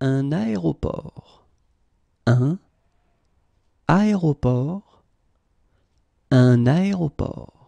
un aéroport. Un aéroport. Un aéroport.